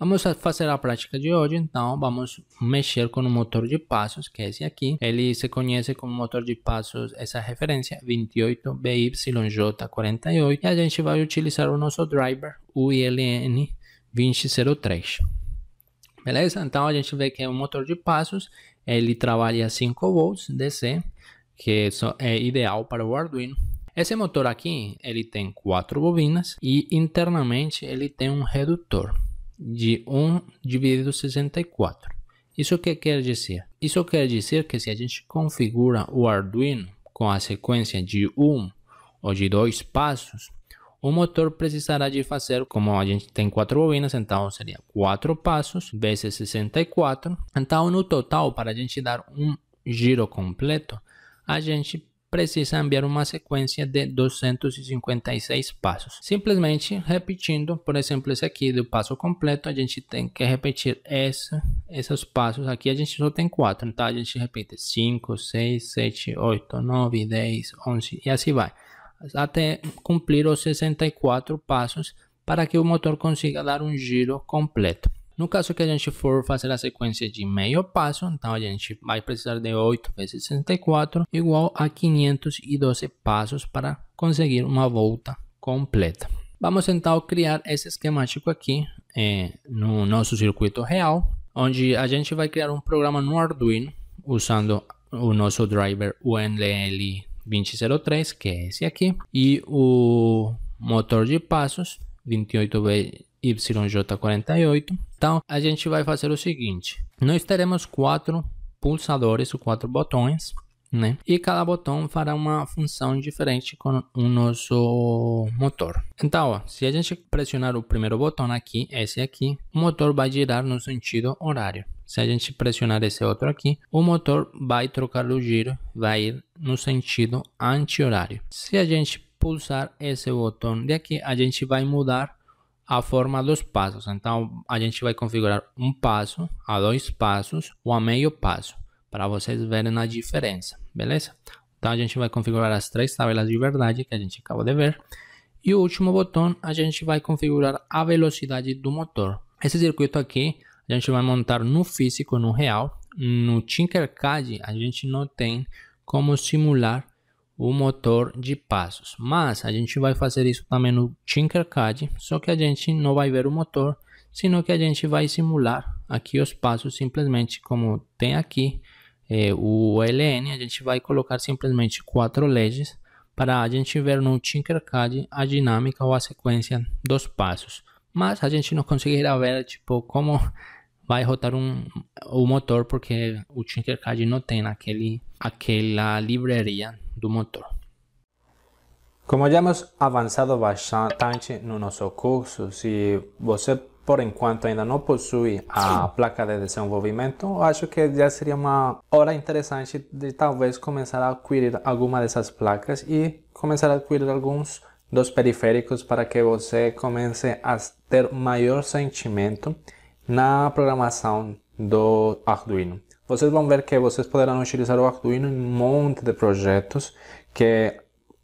Vamos fazer a prática de hoje, então vamos mexer com o motor de passos, que é esse aqui. Ele se conhece como motor de passos, essa referência 28BYJ48, e a gente vai utilizar o nosso driver UILN 2003. Beleza? Então a gente vê que é um motor de passos, ele trabalha 5 volts DC, que é ideal para o Arduino. Esse motor aqui, ele tem quatro bobinas e internamente ele tem um redutor de 1 dividido 64. Isso que quer dizer? Isso quer dizer que se a gente configura o Arduino com a sequência de 1 ou de 2 passos, o motor precisará de fazer, como a gente tem quatro bobinas, então seria quatro passos vezes 64. Então, no total, para a gente dar um giro completo, a gente precisa enviar uma sequência de 256 passos. Simplesmente repetindo, por exemplo, esse aqui do passo completo, a gente tem que repetir esse, esses passos aqui, a gente só tem 4, tá? A gente repete 5, 6, 7, 8, 9, 10, 11 e assim vai, até cumprir os 64 passos para que o motor consiga dar um giro completo. No caso que a gente for fazer a sequência de meio passo, então a gente vai precisar de 8 vezes 64 igual a 512 passos para conseguir uma volta completa. Vamos então criar esse esquemático aqui é, no nosso circuito real, onde a gente vai criar um programa no Arduino usando o nosso driver UNL2003, que é esse aqui, e o motor de passos 28 vezes YJ48. Então, a gente vai fazer o seguinte. Nós teremos quatro pulsadores, quatro botões, né? E cada botão fará uma função diferente com o nosso motor. Então, ó, se a gente pressionar o primeiro botão aqui, esse aqui, o motor vai girar no sentido horário. Se a gente pressionar esse outro aqui, o motor vai trocar o giro, vai ir no sentido anti-horário. Se a gente pulsar esse botão de aqui, a gente vai mudar a forma dos passos. Então, a gente vai configurar um passo, a dois passos ou a meio passo, para vocês verem a diferença, beleza? Então, a gente vai configurar as três tabelas de verdade que a gente acabou de ver. E o último botão, a gente vai configurar a velocidade do motor. Esse circuito aqui, a gente vai montar no físico, no real. No Tinkercad, a gente não tem como simular o motor de passos. Mas a gente vai fazer isso também no Tinkercad, só que a gente não vai ver o motor, sino que a gente vai simular aqui os passos simplesmente como tem aqui é, o LN, a gente vai colocar simplesmente quatro legs para a gente ver no Tinkercad a dinâmica ou a sequência dos passos. Mas a gente não conseguirá ver tipo como vai rotar um, o motor porque o Tinkercad não tem aquele, aquela livraria do motor. Como já hemos avançado bastante no nosso curso, se você por enquanto ainda não possui a placa de desenvolvimento, acho que já seria uma hora interessante de talvez começar a adquirir alguma dessas placas e começar a adquirir alguns dos periféricos para que você comece a ter maior sentimento na programação do Arduino. Vocês vão ver que vocês poderão utilizar o Arduino em um monte de projetos que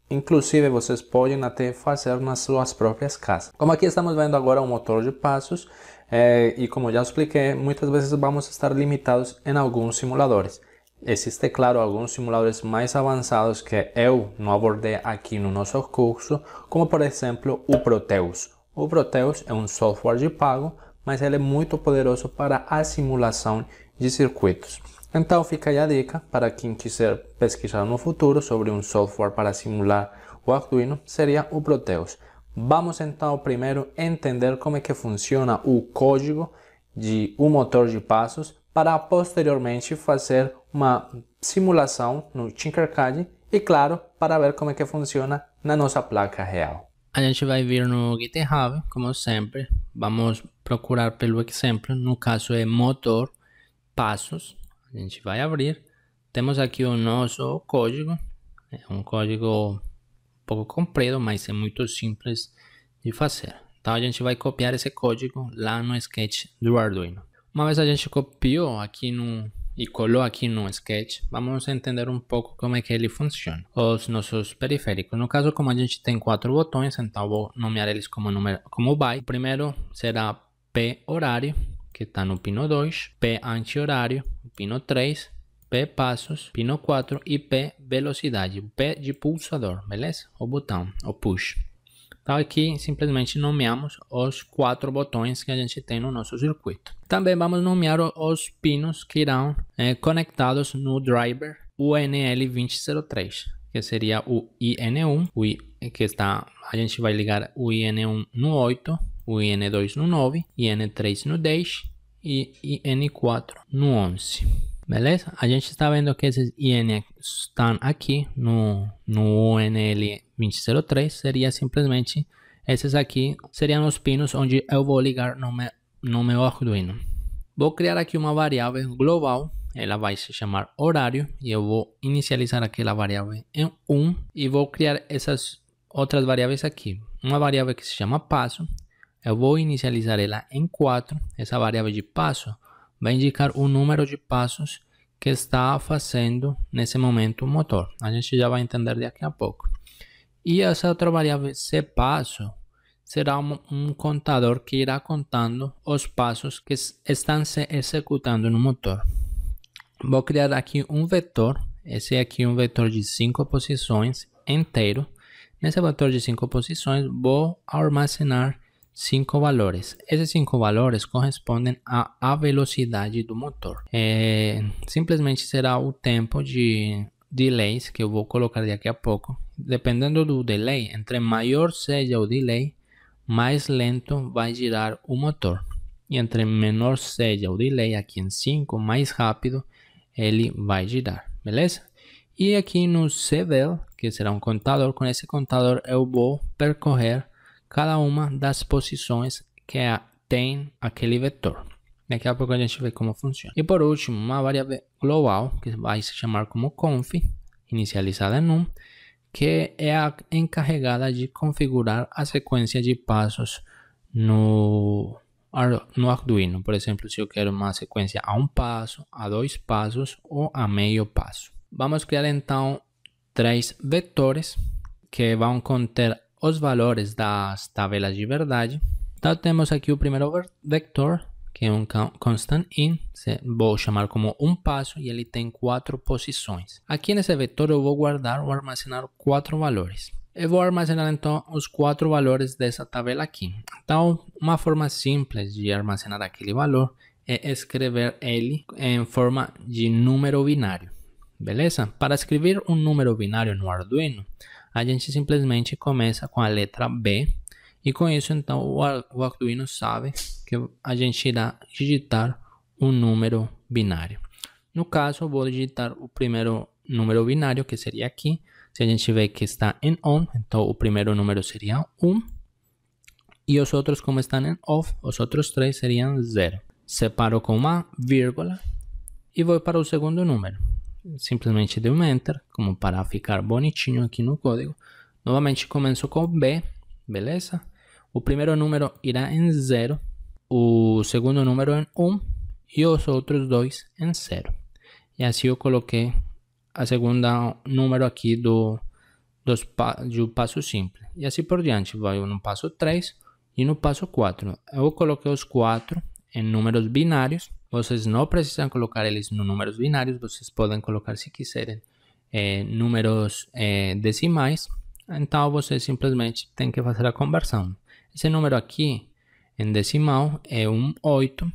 Inclusive, vocês podem até fazer nas suas próprias casas. Como aqui estamos vendo agora um motor de passos, eh, e como já expliquei, muitas vezes vamos estar limitados em alguns simuladores. Existem, claro, alguns simuladores mais avançados que eu não abordei aqui no nosso curso, como por exemplo o Proteus. O Proteus é um software de pago mas ele é muito poderoso para a simulação de circuitos. Então fica aí a dica para quem quiser pesquisar no futuro sobre um software para simular o Arduino, seria o Proteus. Vamos então primeiro entender como é que funciona o código de um motor de passos para posteriormente fazer uma simulação no Tinkercad e claro, para ver como é que funciona na nossa placa real. A gente vai vir no GitHub, como sempre, vamos procurar pelo exemplo, no caso é motor, passos, a gente vai abrir, temos aqui o nosso código, é um código um pouco comprido, mas é muito simples de fazer. Então a gente vai copiar esse código lá no sketch do Arduino. Uma vez a gente copiou aqui no, e colou aqui no sketch, vamos entender um pouco como é que ele funciona. Os nossos periféricos, no caso como a gente tem quatro botões, então vou nomear eles como, número, como byte. O primeiro será P horário, que está no pino 2, P anti-horário, pino 3, P passos, pino 4 e P velocidade, P de pulsador, beleza? O botão, o push. Então aqui simplesmente nomeamos os quatro botões que a gente tem no nosso circuito. Também vamos nomear os pinos que irão é, conectados no driver UNL2003, que seria o IN1, o I, que está, a gente vai ligar o IN1 no 8, o IN2 no 9, IN3 no 10 e IN4 no 11. Beleza? A gente está vendo que esses IN estão aqui no, no UNL 2003 seria simplesmente esses aqui seriam os pinos onde eu vou ligar no meu, no meu Arduino. Vou criar aqui uma variável global, ela vai se chamar horário e eu vou inicializar aquela variável em 1 e vou criar essas outras variáveis aqui. Uma variável que se chama passo, eu vou inicializar ela em 4. Essa variável de passo vai indicar o número de passos que está fazendo nesse momento o motor. A gente já vai entender daqui a pouco e essa é outra variável, ese passo, será um contador que irá contando os passos que estão se executando no motor. Vou criar aqui um vetor. Esse é aqui é um vetor de 5 posições inteiro. Nesse vetor de 5 posições, vou armazenar 5 valores. Esses 5 valores correspondem à, à velocidade do motor. É, simplesmente será o tempo de delays que eu vou colocar daqui a pouco Dependendo do delay, entre maior seja o delay, mais lento vai girar o motor. E entre menor seja o delay, aqui em 5, mais rápido ele vai girar, beleza? E aqui no CDL, que será um contador, com esse contador eu vou percorrer cada uma das posições que tem aquele vetor. Daqui a pouco a gente vê como funciona. E por último, uma variável global, que vai se chamar como conf, inicializada em 1, um, que é a encarregada de configurar a sequência de passos no, no Arduino. Por exemplo, se eu quero uma sequência a um passo, a dois passos ou a meio passo. Vamos criar então três vetores que vão conter os valores das tabelas de verdade. Então temos aqui o primeiro vector que é um constant in, se vou chamar como um passo e ele tem quatro posições. Aqui nesse vetor eu vou guardar ou armazenar quatro valores. Eu vou armazenar então os quatro valores dessa tabela aqui. Então, uma forma simples de armazenar aquele valor é escrever ele em forma de número binário. Beleza? Para escrever um número binário no Arduino, a gente simplesmente começa com a letra B e com isso então o Arduino sabe que a gente irá digitar um número binário. No caso, eu vou digitar o primeiro número binário, que seria aqui. Se a gente vê que está em on, então o primeiro número seria 1. E os outros, como estão em off, os outros três seriam 0. Separo com uma vírgula e vou para o segundo número. Simplesmente dei um enter, como para ficar bonitinho aqui no código. Novamente começo com B, beleza? O primeiro número irá em 0, o segundo número em 1 e os outros dois em 0. e assim eu coloquei a segunda número aqui do, dos, do passo simples. E assim por diante, vai no passo 3 e no passo 4. Eu coloquei os 4 em números binários. Vocês não precisam colocar eles no números binários, vocês podem colocar, se quiserem, eh, é, números é, eh, decimais. Então, vocês simplesmente tem que fazer a conversão. Esse número aqui em decimal é um 8,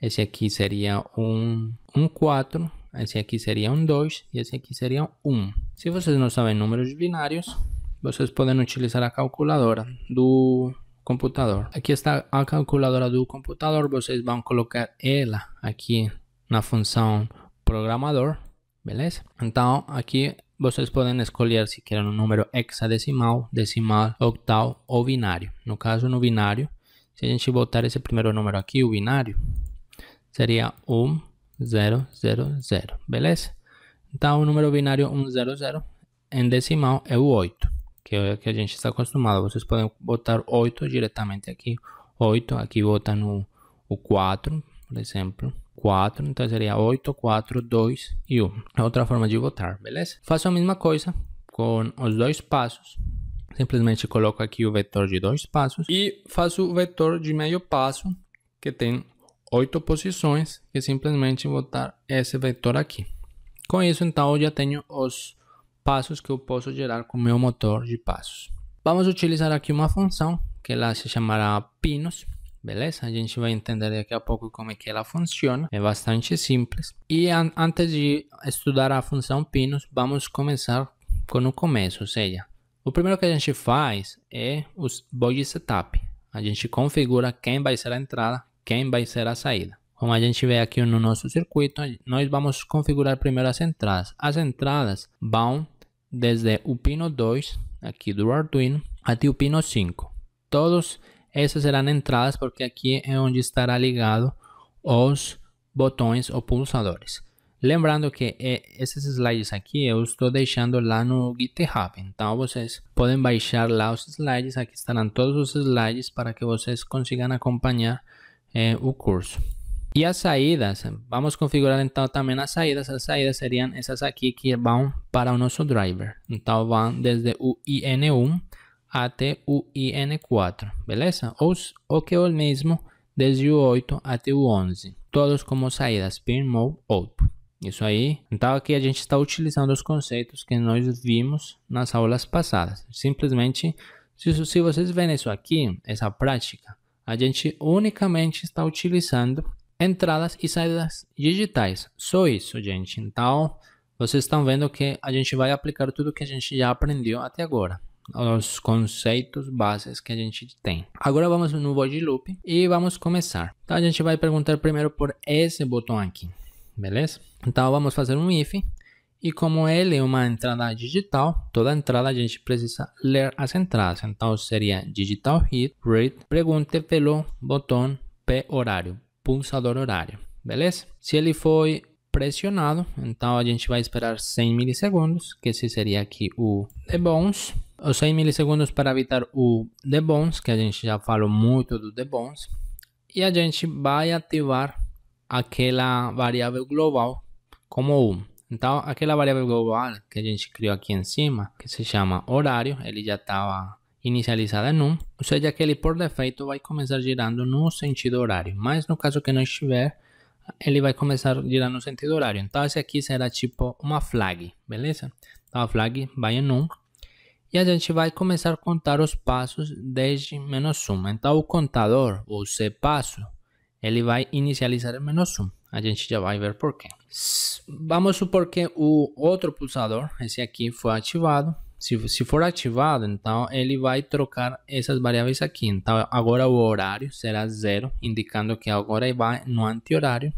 esse aqui seria um, um 4, esse aqui seria um 2 e esse aqui seria um 1. Se vocês não sabem números binários, vocês podem utilizar a calculadora do computador. Aqui está a calculadora do computador, vocês vão colocar ela aqui na função programador, beleza? Então, aqui vocês podem escolher se querem um número hexadecimal, decimal, octal ou binário. No caso, no binário, se a gente botar esse primeiro número aqui, o binário, seria 1, beleza? Então, o número binário 100 em decimal, é o 8, que é o que a gente está acostumado. Vocês podem botar 8 diretamente aqui, 8, aqui botam no, o 4, por exemplo, 4, então seria 8, 4, 2 e 1. É outra forma de votar, beleza? Faço a mesma coisa com os dois passos, Simplesmente coloco aqui o vetor de dois passos e faço o vetor de meio passo, que tem oito posições, que simplesmente vou dar esse vetor aqui. Com isso, então, eu já tenho os passos que eu posso gerar com meu motor de passos. Vamos utilizar aqui uma função, que ela se chamará pinos, beleza? A gente vai entender daqui a pouco como é que ela funciona, é bastante simples. E an antes de estudar a função pinos, vamos começar com o começo, ou seja, o primeiro que a gente faz é os body setup. A gente configura quem vai ser a entrada, quem vai ser a saída. Como a gente vê aqui no nosso circuito, nós vamos configurar primeiro as entradas. As entradas vão desde o pino 2, aqui do Arduino, até o pino 5. Todos essas serão entradas porque aqui é onde estará ligado os botões ou pulsadores. Lembrando que eh, esses slides aqui eu estou deixando lá no GitHub, então vocês podem baixar lá os slides, aqui estarão todos os slides para que vocês consigam acompanhar eh, o curso. E as saídas, vamos configurar então também as saídas, as saídas seriam essas aqui que vão para o nosso driver, então vão desde o IN1 até o IN4, beleza? Ou, ou que é o mesmo desde o 8 até o 11, todos como saídas, pin, mode, output. Isso aí. Então aqui a gente está utilizando os conceitos que nós vimos nas aulas passadas. Simplesmente, se, se vocês verem isso aqui, essa prática, a gente unicamente está utilizando entradas e saídas digitais. Só isso, gente. Então, vocês estão vendo que a gente vai aplicar tudo que a gente já aprendeu até agora. Os conceitos bases que a gente tem. Agora vamos no void loop e vamos começar. Então, a gente vai perguntar primeiro por esse botão aqui. Beleza? Então vamos fazer um if e como ele é uma entrada digital, toda entrada a gente precisa ler as entradas. Então seria digital hit, read, pergunte pelo botão P horário, pulsador horário, beleza? Se ele foi pressionado, então a gente vai esperar 100 milissegundos, que esse seria aqui o the bones. Os 100 milissegundos para evitar o the bones, que a gente já falou muito do the bones. E a gente vai ativar aquela variável global como 1. Então, aquela variável global que a gente criou aqui em cima, que se chama horário, ele já estava inicializada em 1, ou seja que ele por defeito vai começar girando no sentido horário, mas no caso que não estiver, ele vai começar girando no sentido horário. Então, esse aqui será tipo uma flag, beleza? Então, a flag vai em 1 e a gente vai começar a contar os passos desde menos 1. Então, o contador, ou C passo, ele vai inicializar em menos 1 a gente já vai ver porquê. Vamos supor que o outro pulsador, esse aqui, foi ativado. Se, se for ativado, então ele vai trocar essas variáveis aqui. Então agora o horário será zero, indicando que agora vai no anti-horário.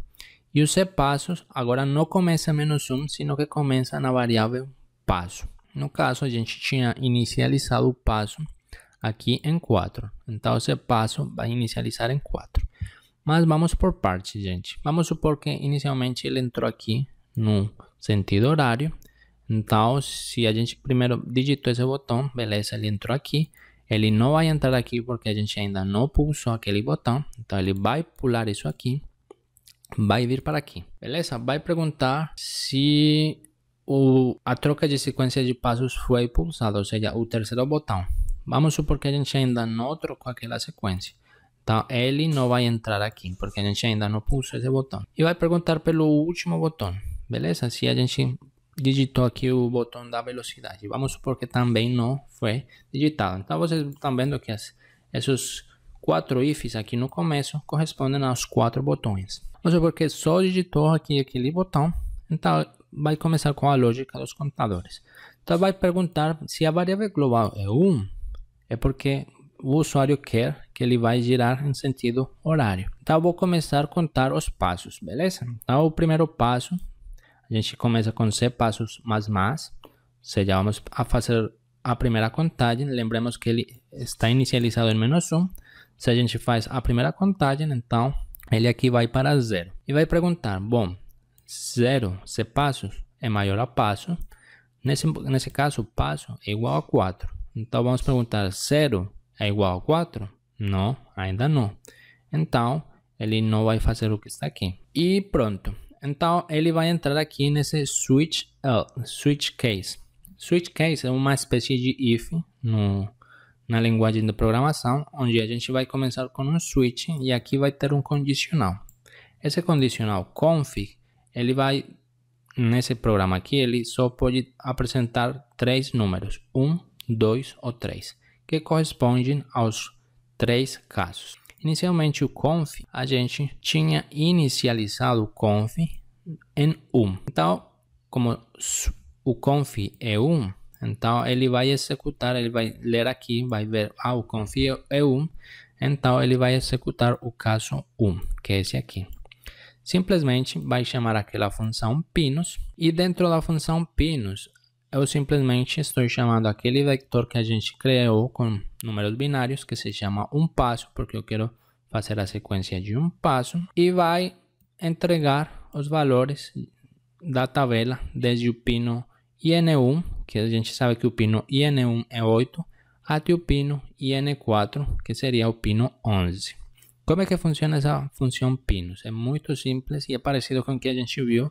E os passos agora não começa menos um, sino que começa na variável passo. No caso, a gente tinha inicializado o passo aqui em 4. Então, esse passo vai inicializar em 4. Mas vamos por partes, gente. Vamos supor que inicialmente ele entrou aqui no sentido horário. Então, se a gente primeiro digitou esse botão, beleza, ele entrou aqui. Ele não vai entrar aqui porque a gente ainda não pulsou aquele botão. Então, ele vai pular isso aqui. Vai vir para aqui, beleza? Vai perguntar se o, a troca de sequência de passos foi pulsada, ou seja, o terceiro botão. Vamos supor que a gente ainda não trocou aquela sequência. Então ele não vai entrar aqui, porque a gente ainda não pulsa esse botão. E vai perguntar pelo último botão, beleza? Se a gente digitou aqui o botão da velocidade. Vamos supor que também não foi digitado. Então vocês estão vendo que as, esses quatro ifs aqui no começo correspondem aos quatro botões. Vamos supor que só digitou aqui aquele botão. Então vai começar com a lógica dos contadores. Então vai perguntar se a variável global é 1, é porque o usuário quer que ele vai girar em sentido horário. Então vou começar a contar os passos, beleza? Então o primeiro passo, a gente começa com C passos mais mais, ou seja, vamos a fazer a primeira contagem, lembremos que ele está inicializado em menos 1, se a gente faz a primeira contagem, então ele aqui vai para zero. E vai perguntar, bom, zero, C passos é maior a passo, nesse, nesse caso passo é igual a 4. Então vamos perguntar, zero é igual a 4? Não, ainda não. Então, ele não vai fazer o que está aqui. E pronto. Então, ele vai entrar aqui nesse switch, uh, switch case. Switch case é uma espécie de if no, na linguagem de programação, onde a gente vai começar com um switch e aqui vai ter um condicional. Esse condicional config, ele vai, nesse programa aqui, ele só pode apresentar três números, um, dois ou três que correspondem aos três casos. Inicialmente, o conf, a gente tinha inicializado o conf em 1. Um. Então, como o conf é 1, um, então ele vai executar, ele vai ler aqui, vai ver, ah, o conf é 1, é um, então ele vai executar o caso 1, que é esse aqui. Simplesmente vai chamar aquela função pinos e dentro da função pinos eu simplesmente estou chamando aquele vector que a gente criou com números binários, que se chama um passo, porque eu quero fazer a sequência de um passo, e vai entregar os valores da tabela desde o pino IN1, que a gente sabe que o pino IN1 é 8, até o pino IN4, que seria o pino 11. Como é que funciona essa função pinos? É muito simples e é parecido com o que a gente viu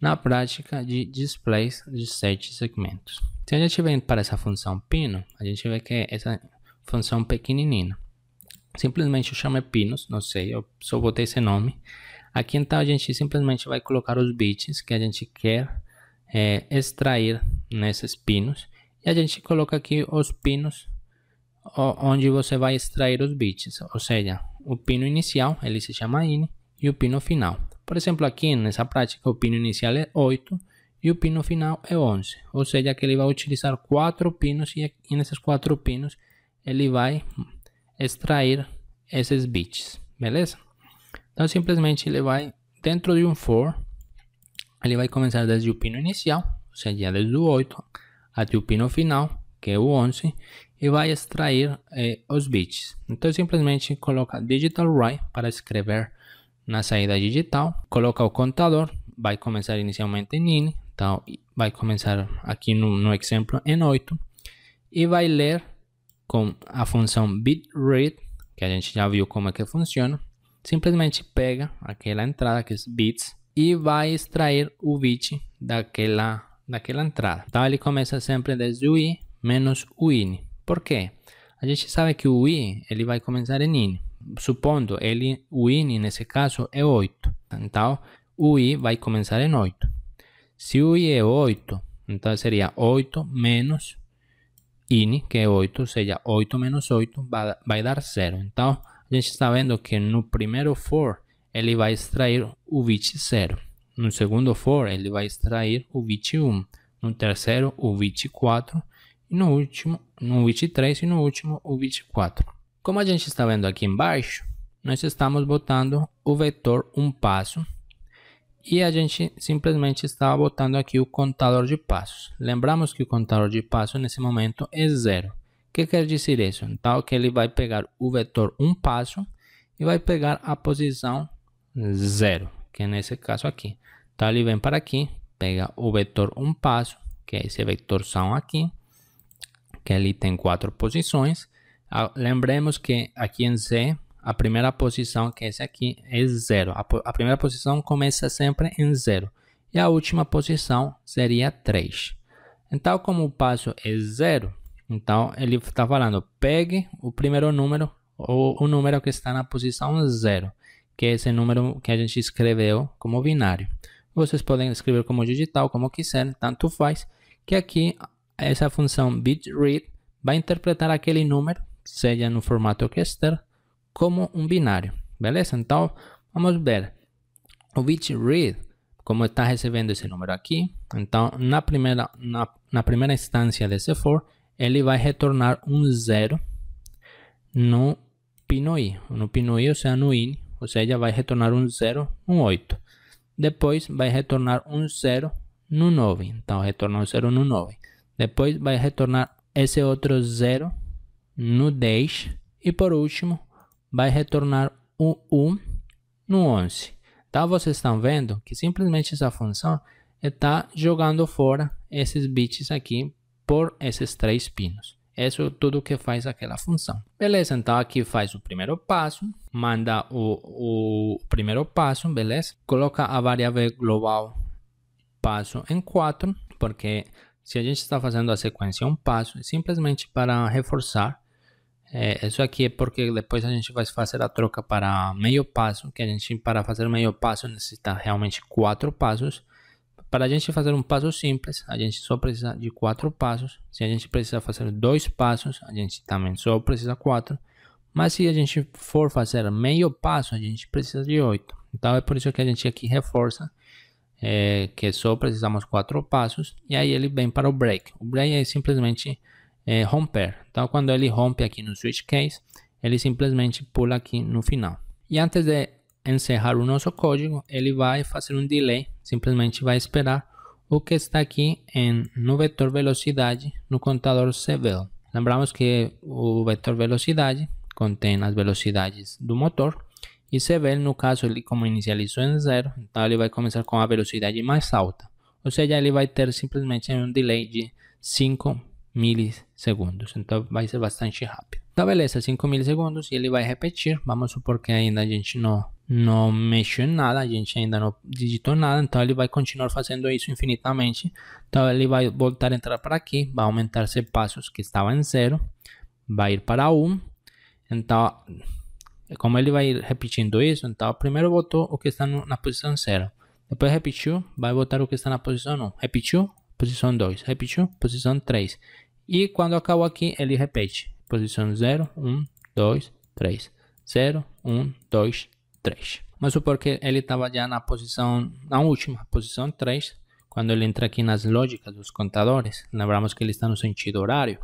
na prática de displays de sete segmentos. Se então, a gente vem para essa função pino, a gente vê que é essa função pequenininha. Simplesmente eu chamei é pinos, não sei, eu só botei esse nome. Aqui então a gente simplesmente vai colocar os bits que a gente quer é, extrair nesses pinos. E a gente coloca aqui os pinos onde você vai extrair os bits, ou seja, o pino inicial, ele se chama INI, e o pino final. Por exemplo, aqui nessa prática, o pino inicial é 8 e o pino final é 11. Ou seja, que ele vai utilizar quatro pinos e, e nesses quatro pinos ele vai extrair esses bits, beleza? Então, simplesmente ele vai dentro de um for, ele vai começar desde o pino inicial, ou seja, desde o 8 até o pino final, que é o 11, e vai extrair eh, os bits. Então, simplesmente coloca digital write para escrever na saída digital, coloca o contador, vai começar inicialmente em IN, então vai começar aqui no, no exemplo em 8 e vai ler com a função bitread, que a gente já viu como é que funciona, simplesmente pega aquela entrada, que é bits, e vai extrair o bit daquela, daquela entrada. Então ele começa sempre desde o i menos o in. Por quê? A gente sabe que o i ele vai começar em in supondo ele, o IN nesse caso é 8. Então, o I vai começar em 8. Se o I é 8, então seria 8 menos IN, que é 8, ou seja, 8 menos 8 vai dar 0. Então, a gente está vendo que no primeiro for ele vai extrair o bit 0. No segundo for ele vai extrair o bit 1. No terceiro, o bit 4. no último, no bit e no último, o 24. Como a gente está vendo aqui embaixo, nós estamos botando o vetor um passo e a gente simplesmente estava botando aqui o contador de passos. Lembramos que o contador de passos nesse momento é zero. O que quer dizer isso? Então que ele vai pegar o vetor um passo e vai pegar a posição zero, que é nesse caso aqui. Então ele vem para aqui, pega o vetor um passo, que é esse são aqui, que ali tem quatro posições, ah, lembremos que aqui em Z, a primeira posição, que é esse aqui, é zero. A, a primeira posição começa sempre em zero. E a última posição seria 3. Então, como o passo é zero, então ele está falando, pegue o primeiro número ou o número que está na posição zero, que é esse número que a gente escreveu como binário. Vocês podem escrever como digital, como quiserem, tanto faz, que aqui essa função bitRead vai interpretar aquele número seja no formato orquestra como um binário, beleza? Então, vamos ver. O bit read, como está recebendo esse número aqui, então na primeira, na, na primeira instância desse for, ele vai retornar um zero no pino i, no pino i, ou seja, no in, ou seja, vai retornar um zero um 8. Depois vai retornar um zero no 9, então retorna um zero no 9. Depois vai retornar esse outro zero no 10 e por último vai retornar o 1 no 11. Tá? Vocês estão vendo que simplesmente essa função está jogando fora esses bits aqui por esses três pinos. Isso é tudo que faz aquela função. Beleza, então aqui faz o primeiro passo, manda o, o primeiro passo, beleza? Coloca a variável global passo em 4, porque se a gente está fazendo a sequência um passo, é simplesmente para reforçar, é, eh, isso aqui é porque depois a gente vai fazer a troca para meio passo, que a gente para fazer meio passo necessita realmente quatro passos. Para a gente fazer um passo simples, a gente só precisa de quatro passos. Se a gente precisa fazer dois passos, a gente também só precisa quatro. Mas se a gente for fazer meio passo, a gente precisa de oito. Então é por isso que a gente aqui reforça é, que só precisamos quatro passos. E aí ele vem para o break. O break é simplesmente é, romper. Então, quando ele rompe aqui no switch case, ele simplesmente pula aqui no final. E antes de encerrar o nosso código, ele vai fazer um delay, simplesmente vai esperar o que está aqui em, no vetor velocidade no contador CVL. Lembramos que o vetor velocidade contém as velocidades do motor e CVL, no caso, ele como inicializou em zero, então ele vai começar com a velocidade mais alta. Ou seja, ele vai ter simplesmente um delay de 5 milissegundos. Então vai ser bastante rápido. Tá, beleza, 5 milissegundos e ele vai repetir. Vamos supor que ainda a gente não, não mexeu em nada, a gente ainda não digitou nada, então ele vai continuar fazendo isso infinitamente. Então ele vai voltar a entrar para aqui, vai aumentar seus passos que estava em zero, vai ir para 1. Um. Então, como ele vai repetindo isso, então primeiro botou o que está na posição 0. Depois repetiu, vai botar o que está na posição 1. Um. Repetiu, posição 2. Repetiu, posição 3. E quando acabou aqui, ele repete. Posição 0, 1, 2, 3. 0, 1, 2, 3. Mas supor que ele estava já na posição, na última, posição 3, quando ele entra aqui nas lógicas dos contadores, lembramos que ele está no sentido horário.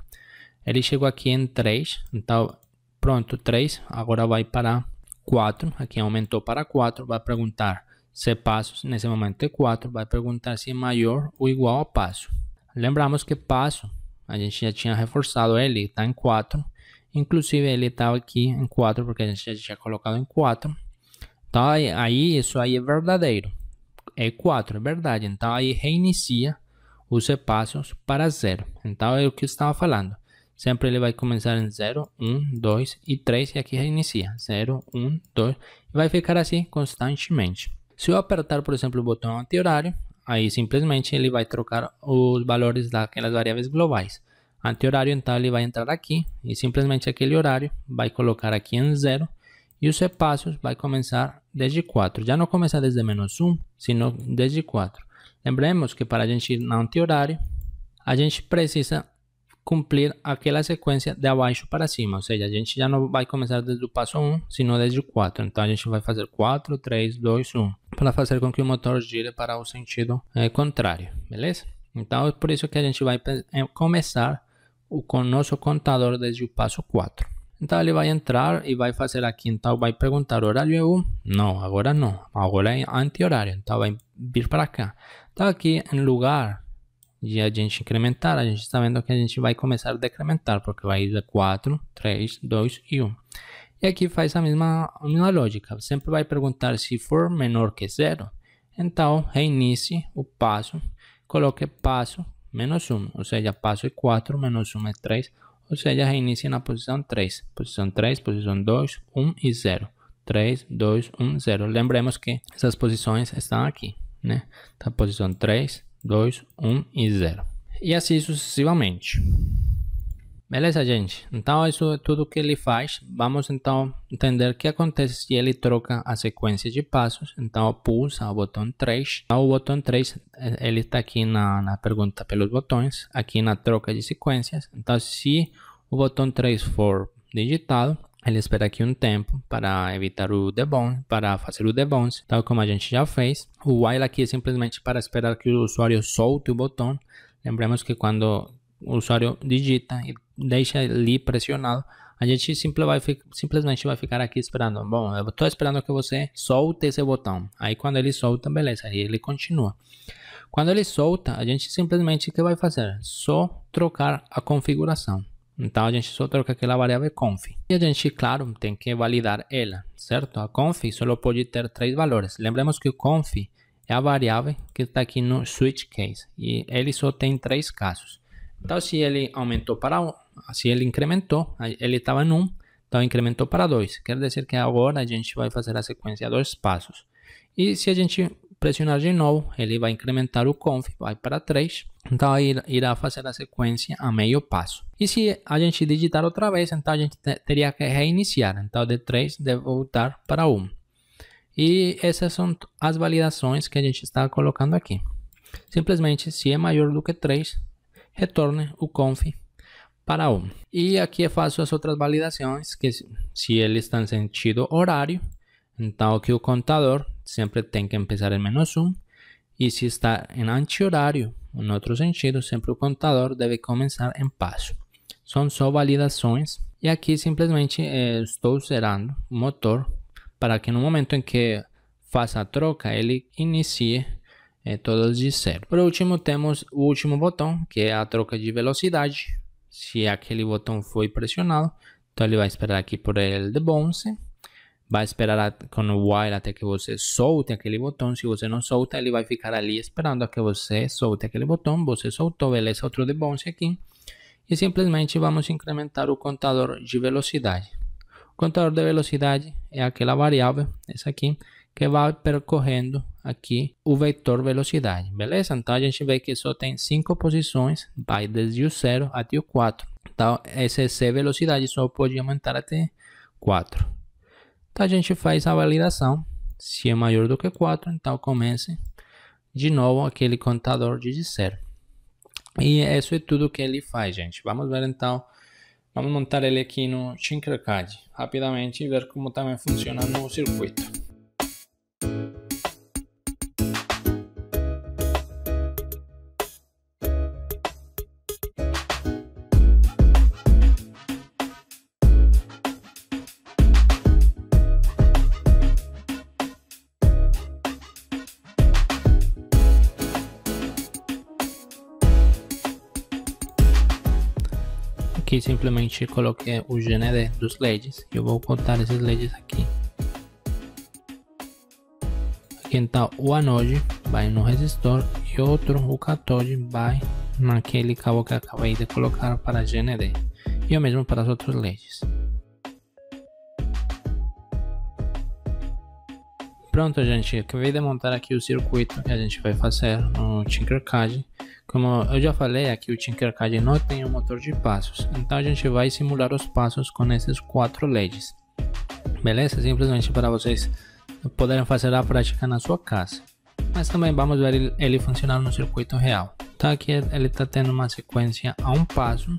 Ele chegou aqui em 3, então pronto, 3, agora vai para 4, aqui aumentou para 4, vai perguntar se passos, nesse momento é 4, vai perguntar se é maior ou igual a passo. Lembramos que passo a gente já tinha reforçado ele, tá em 4. Inclusive ele estava tá aqui em 4 porque a gente já tinha colocado em 4. Então tá, aí isso aí é verdadeiro. É 4, é verdade. Então aí reinicia os espaços para 0. Então é o que eu estava falando. Sempre ele vai começar em 0, 1, 2 e 3 e aqui reinicia. 0, 1, 2 e vai ficar assim constantemente. Se eu apertar, por exemplo, o botão anti-horário, Aí simplesmente ele vai trocar os valores daquelas variáveis globais. Anti-horário, então ele vai entrar aqui e simplesmente aquele horário vai colocar aqui em zero e os espaços vai começar desde 4. Já não começa desde menos 1, sino desde 4. Lembremos que para a gente ir no anti-horário, a gente precisa cumprir aquela sequência de abaixo para cima, ou seja, a gente já não vai começar desde o passo 1, sino desde o 4. Então a gente vai fazer 4, 3, 2, 1, para fazer com que o motor gire para o sentido é, contrário, beleza? Então é por isso que a gente vai eh, começar o com nosso contador desde o passo 4. Então ele vai entrar e vai fazer aqui, então vai perguntar horário 1? Não, agora não, agora é anti-horário, então vai vir para cá. Então aqui em lugar de a gente incrementar, a gente está vendo que a gente vai começar a decrementar, porque vai da 4, 3, 2 e 1. E aqui faz a mesma, a mesma lógica, sempre vai perguntar se for menor que 0, então reinicie o passo, coloque passo menos 1, ou seja, passo é 4, menos 1 é 3, ou seja, reinicie na posição 3, posição 3, posição 2, 1 e 0. 3, 2, 1, 0. Lembremos que essas posições estão aqui, né? Então, posição 3, 2, 1 e 0. E assim sucessivamente. Beleza, gente? Então, isso é tudo que ele faz. Vamos, então, entender o que acontece se ele troca a sequência de passos. Então, pulsa o botão 3. Então, o botão 3, eh, ele está aqui na, na pergunta pelos botões, aqui na troca de sequências. Então, se o botão 3 for digitado, ele espera aqui um tempo para evitar o debounce, para fazer o debounce, tal como a gente já fez. O while aqui é simplesmente para esperar que o usuário solte o botão. Lembremos que quando o usuário digita e deixa ali pressionado, a gente simple vai, simplesmente vai ficar aqui esperando. Bom, eu estou esperando que você solte esse botão. Aí quando ele solta, beleza, aí ele continua. Quando ele solta, a gente simplesmente o que vai fazer? Só trocar a configuração. Então a gente só troca aquela variável conf. E a gente, claro, tem que validar ela, certo? A conf só pode ter três valores. lembremos que o conf é a variável que está aqui no switch case e ele só tem três casos. Então se ele aumentou para um, se ele incrementou, ele estava em um, então incrementou para dois Quer dizer que agora a gente vai fazer a sequência dois passos. E se a gente pressionar de novo, ele vai incrementar o conf, vai para 3 então, irá fazer a sequência a meio passo. E se a gente digitar outra vez, então a gente teria que reiniciar. Então, de 3 deve voltar para 1. E essas são as validações que a gente está colocando aqui. Simplesmente, se é maior do que 3, retorne o conf para 1. E aqui eu faço as outras validações, que se ele está em sentido horário, então que o contador sempre tem que começar em menos 1. E se está em anti-horário, em outro sentido, sempre o contador deve começar em passo. São só validações e aqui simplesmente eh, estou zerando o motor para que no momento em que faça a troca ele inicie eh, todos de zero. Por último temos o último botão que é a troca de velocidade. Se aquele botão foi pressionado, então ele vai esperar aqui por ele de bounce vai esperar com o while até que você solte aquele botão. Se você não solta, ele vai ficar ali esperando a que você solte aquele botão. Você soltou, beleza, outro de bounce aqui. E simplesmente vamos incrementar o contador de velocidade. O contador de velocidade é aquela variável, essa aqui, que vai percorrendo aqui o vetor velocidade, beleza? Então a gente vê que só tem cinco posições, vai desde o 0 até o 4. Então esse velocidade só pode aumentar até 4. Então a gente faz a validação. Se é maior do que 4, então comece de novo aquele contador de 0. E isso é tudo que ele faz, gente. Vamos ver então, vamos montar ele aqui no Tinkercad rapidamente e ver como também funciona no circuito. simplesmente coloquei o gênero dos LEDs. Eu vou cortar esses LEDs aqui. Aqui então o anode vai no resistor e outro, o cathode, vai naquele cabo que acabei de colocar para GND e o mesmo para os outros LEDs. Pronto gente, acabei de montar aqui o circuito que a gente vai fazer no Tinkercad como eu já falei aqui, o Tinkercad não tem um motor de passos, então a gente vai simular os passos com esses quatro LEDs. Beleza? Simplesmente para vocês poderem fazer a prática na sua casa. Mas também vamos ver ele funcionar no circuito real. Então aqui ele está tendo uma sequência a um passo,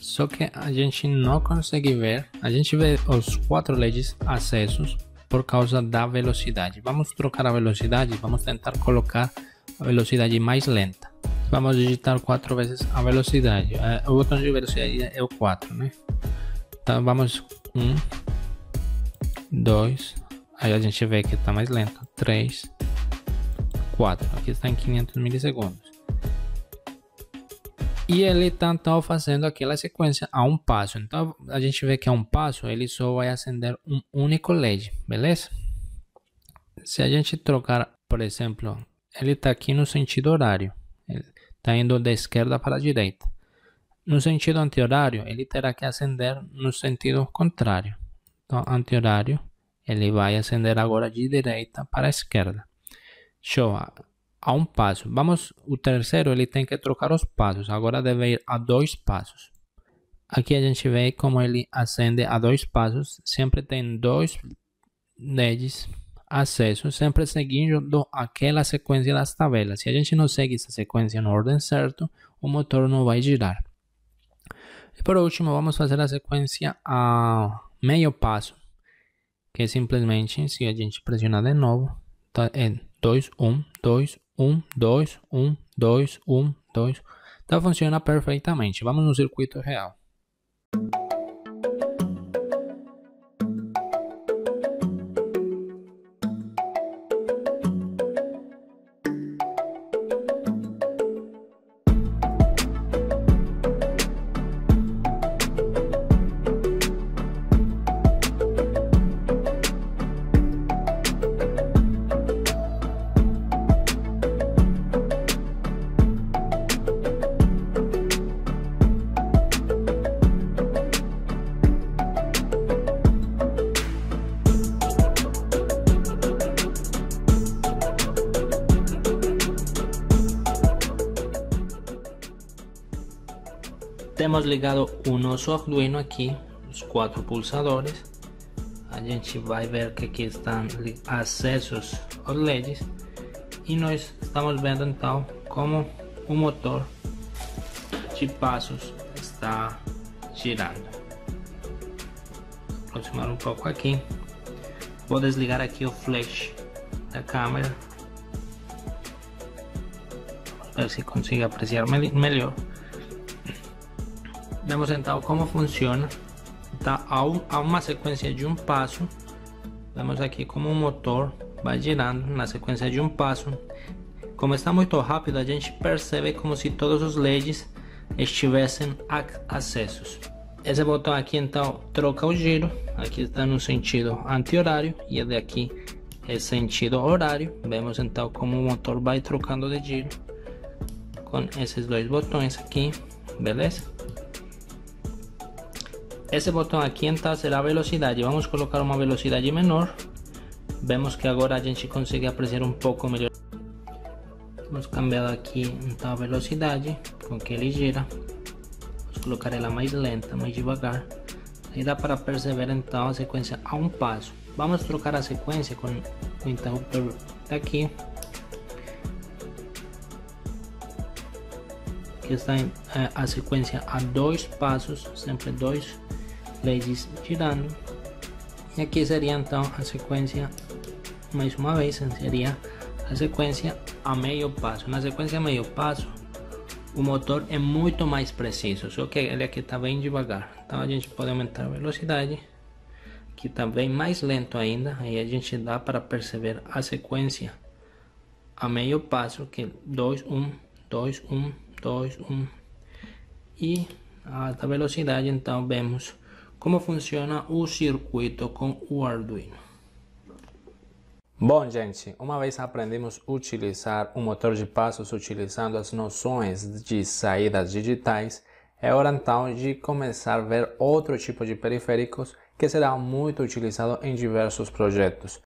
só que a gente não consegue ver, a gente vê os quatro LEDs acessos por causa da velocidade. Vamos trocar a velocidade, vamos tentar colocar a velocidade é mais lenta. Vamos digitar quatro vezes a velocidade. É, o botão de velocidade é o 4, né? Então vamos 1, 2, aí a gente vê que está mais lento. 3, 4. Aqui está em 500 milissegundos. E ele está então, tá fazendo aquela sequência a um passo. Então a gente vê que a um passo ele só vai acender um único LED, beleza? Se a gente trocar, por exemplo, ele está aqui no sentido horário. Está indo da esquerda para a direita. No sentido anti-horário, ele terá que acender no sentido contrário. Então, anti-horário, ele vai acender agora de direita para a esquerda. Show, a um passo. Vamos, o terceiro, ele tem que trocar os passos. Agora deve ir a dois passos. Aqui a gente vê como ele acende a dois passos. Sempre tem dois dedos acesso sempre seguindo aquela sequência das tabelas. Se a gente não segue essa sequência na ordem certa, o motor não vai girar. E por último, vamos fazer a sequência a meio passo, que é simplesmente, se a gente pressionar de novo, tá, é 2, 1, 2, 1, 2, 1, 2, 1, 2. Então funciona perfeitamente. Vamos no circuito real. Ligado un oso arduino aquí los cuatro pulsadores a gente a ver que aquí están accesos o LEDs y nós estamos viendo entonces como un motor de pasos está girando aproximar un poco aquí voy a desligar aquí el flash la cámara a ver si consigo apreciar mejor. abbiamo sentato como funciona da a uma sequência de um passo vemos aqui como o motor vai girando na sequência de um passo como está muito rápido a gente percebe como se todos os LEDs estivessem acessos esse botão aqui então troca o giro aqui está no sentido anti-horário e ele aqui é sentido horário vemos então como o motor vai trocando de giro com esses dois botões aqui beleza ese botón aquí então será velocidad y Vamos a colocar velocidad velocidad menor. Vemos que ahora a gente consigue apreciar un poco mejor hemos cambiado aquí la velocidad velocidade con que ele gira. Vamos colocar más más lenta, más devagar. y da para perseverar entonces a secuencia a un paso Vamos a trocar la secuencia con el interruptor aquí que está en la eh, a a dos pasos, siempre dos leis girando. E aqui seria então a sequência, mais uma vez, seria a sequência a meio passo. Na sequência a meio passo, o motor é muito mais preciso, só que ele aqui está bem devagar. Então a gente pode aumentar a velocidade, que está bem mais lento ainda. Aí a gente dá para perceber a sequência a meio passo, que 2, 1, 2, 1, 2, 1. E a alta velocidade, então vemos como funciona o circuito com o Arduino. Bom, gente, uma vez aprendemos a utilizar o um motor de passos utilizando as noções de saídas digitais, é hora então de começar a ver outro tipo de periféricos que será muito utilizado em diversos projetos.